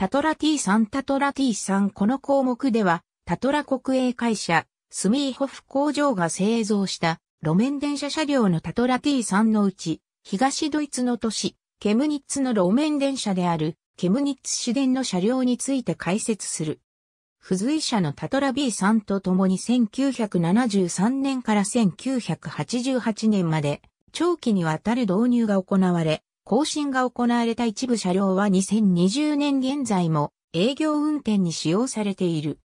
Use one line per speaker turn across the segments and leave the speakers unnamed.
タトラ T3 タトラ T3 この項目では、タトラ国営会社、スミーホフ工場が製造した路面電車車両のタトラ T3 のうち、東ドイツの都市、ケムニッツの路面電車である、ケムニッツ市電の車両について解説する。付随者のタトラ B3 と共に1973年から1988年まで長期にわたる導入が行われ、更新が行われた一部車両は2020年現在も営業運転に使用されている。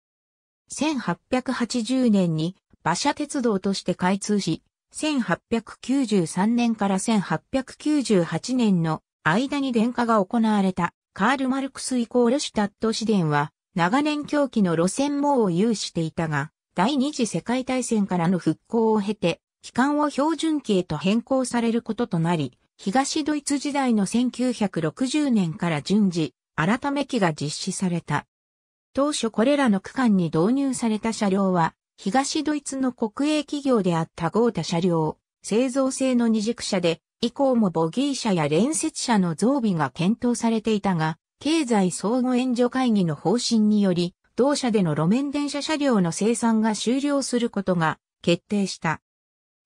1880年に馬車鉄道として開通し、1893年から1898年の間に電化が行われたカール・マルクスイコールシュタット市電は長年狂気の路線網を有していたが、第二次世界大戦からの復興を経て、期間を標準期へと変更されることとなり、東ドイツ時代の1960年から順次、改め期が実施された。当初これらの区間に導入された車両は、東ドイツの国営企業であった豪太車両、製造性の二軸車で、以降もボギー車や連接車の増備が検討されていたが、経済相互援助会議の方針により、同社での路面電車車両の生産が終了することが決定した。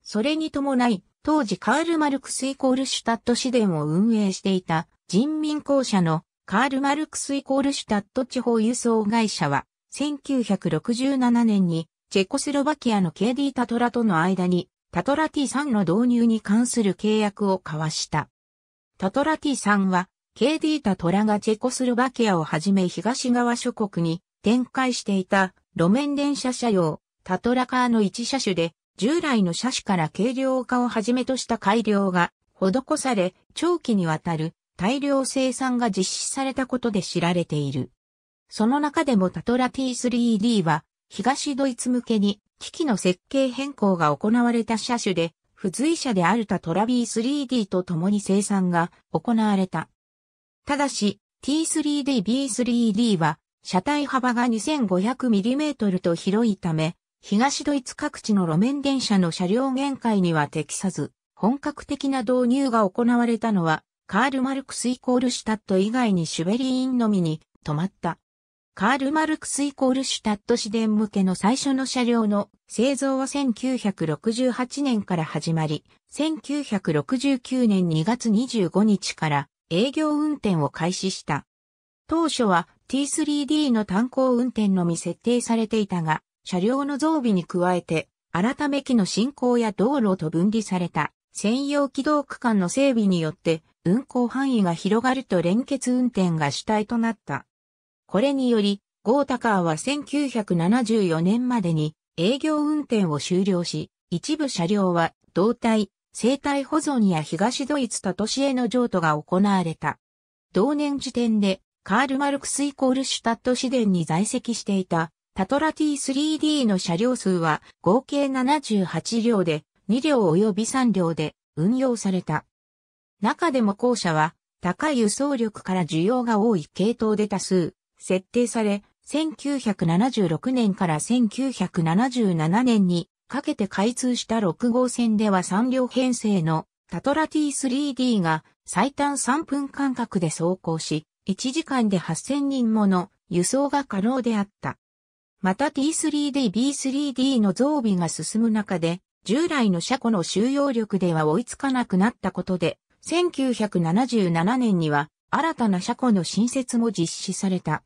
それに伴い、当時カール・マルクスイコールシュタット市電を運営していた人民公社のカール・マルクスイコールシュタット地方輸送会社は1967年にチェコスロバキアの KD タトラとの間にタトラ T3 の導入に関する契約を交わした。タトラ T3 は KD タトラがチェコスロバキアをはじめ東側諸国に展開していた路面電車車用タトラカーの一車種で従来の車種から軽量化をはじめとした改良が施され、長期にわたる大量生産が実施されたことで知られている。その中でもタトラ T3D は東ドイツ向けに機器の設計変更が行われた車種で、付随車であるタトラ B3D と共に生産が行われた。ただし、T3D B3D は車体幅が 2500mm と広いため、東ドイツ各地の路面電車の車両限界には適さず、本格的な導入が行われたのは、カール・マルクスイコールシュタット以外にシュベリーンのみに止まった。カール・マルクスイコールシュタット市電向けの最初の車両の製造は1968年から始まり、1969年2月25日から営業運転を開始した。当初は T3D の単行運転のみ設定されていたが、車両の増備に加えて、改め機の進行や道路と分離された専用軌道区間の整備によって運行範囲が広がると連結運転が主体となった。これにより、ゴータカーは1974年までに営業運転を終了し、一部車両は胴体、生体保存や東ドイツと都市への譲渡が行われた。同年時点で、カール・マルクスイコールシュタット市電に在籍していたタトラ T3D の車両数は合計78両で2両及び3両で運用された。中でも後者は高い輸送力から需要が多い系統で多数設定され、1976年から1977年にかけて開通した6号線では3両編成のタトラ T3D が最短3分間隔で走行し、1時間で8000人もの輸送が可能であった。また T3DB3D の増備が進む中で、従来の車庫の収容力では追いつかなくなったことで、1977年には新たな車庫の新設も実施された。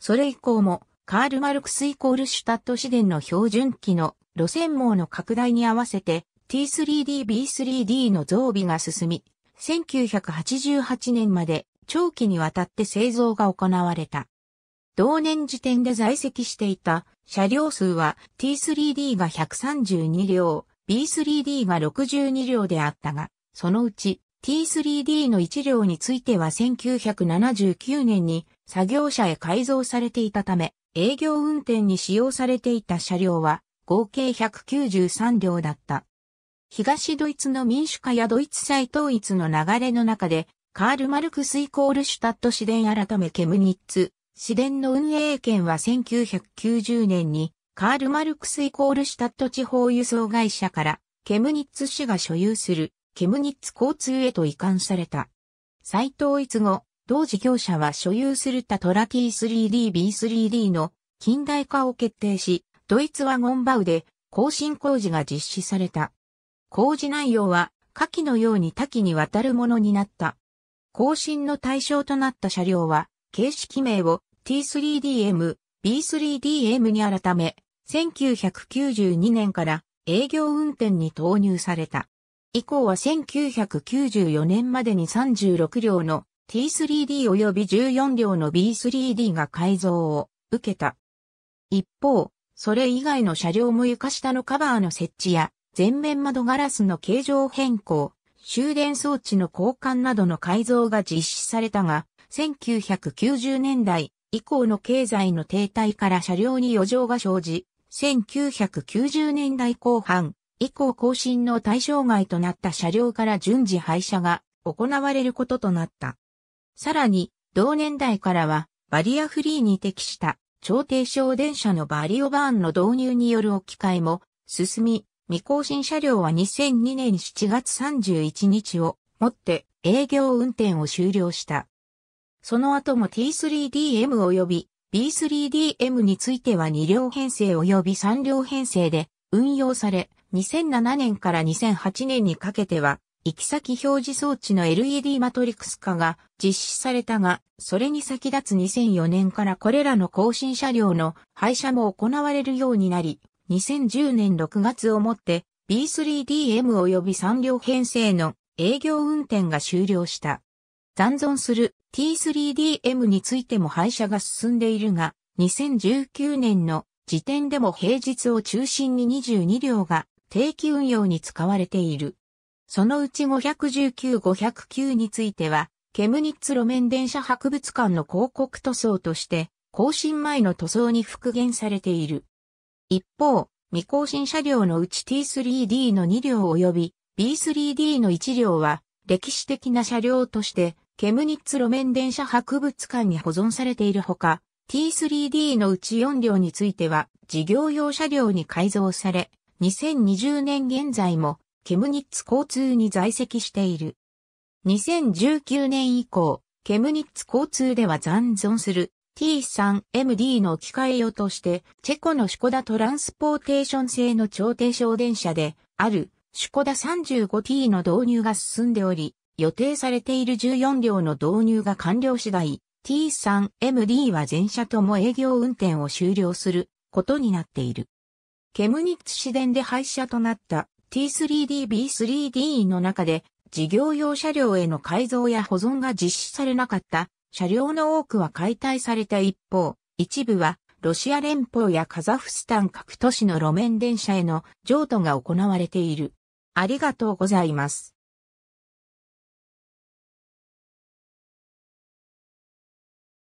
それ以降も、カール・マルクスイコールシュタット市電の標準機の路線網の拡大に合わせて T3DB3D の増備が進み、1988年まで長期にわたって製造が行われた。同年時点で在籍していた車両数は T3D が132両、B3D が62両であったが、そのうち T3D の1両については1979年に作業車へ改造されていたため、営業運転に使用されていた車両は合計193両だった。東ドイツの民主化やドイツ再統一の流れの中で、カール・マルクスイコールシュタットシデン改めケムニッツ、市電の運営権は1990年にカール・マルクスイコールシュタット地方輸送会社からケムニッツ市が所有するケムニッツ交通へと移管された。再統一後、同事業者は所有するタトラ T3DB3D の近代化を決定し、ドイツワゴンバウで更新工事が実施された。工事内容は下記のように多岐にわたるものになった。更新の対象となった車両は形式名を T3DM、B3DM に改め、1992年から営業運転に投入された。以降は1994年までに36両の T3D 及び14両の B3D が改造を受けた。一方、それ以外の車両も床下のカバーの設置や、前面窓ガラスの形状変更、終電装置の交換などの改造が実施されたが、1990年代以降の経済の停滞から車両に余剰が生じ、1990年代後半以降更新の対象外となった車両から順次廃車が行われることとなった。さらに、同年代からはバリアフリーに適した超低床電車のバリオバーンの導入による置き換えも進み、未更新車両は2002年7月31日をもって営業運転を終了した。その後も T3DM 及び B3DM については2両編成及び3両編成で運用され、2007年から2008年にかけては、行き先表示装置の LED マトリクス化が実施されたが、それに先立つ2004年からこれらの更新車両の廃車も行われるようになり、2010年6月をもって B3DM 及び3両編成の営業運転が終了した。残存する T3DM についても廃車が進んでいるが、2019年の時点でも平日を中心に22両が定期運用に使われている。そのうち519、509については、ケムニッツ路面電車博物館の広告塗装として、更新前の塗装に復元されている。一方、未更新車両のうち T3D の2両及び B3D の1両は、歴史的な車両としてケムニッツ路面電車博物館に保存されているほか、T3D のうち4両については事業用車両に改造され、2020年現在もケムニッツ交通に在籍している。2019年以降、ケムニッツ交通では残存する T3MD の置き換え用として、チェコのシュコダトランスポーテーション製の超低床電車であるシュコダ 35T の導入が進んでおり、予定されている14両の導入が完了次第、T3MD は全車とも営業運転を終了することになっている。ケムニッツ市電で廃車となった T3DB3D の中で事業用車両への改造や保存が実施されなかった車両の多くは解体された一方、一部はロシア連邦やカザフスタン各都市の路面電車への譲渡が行われている。ありがとうございます。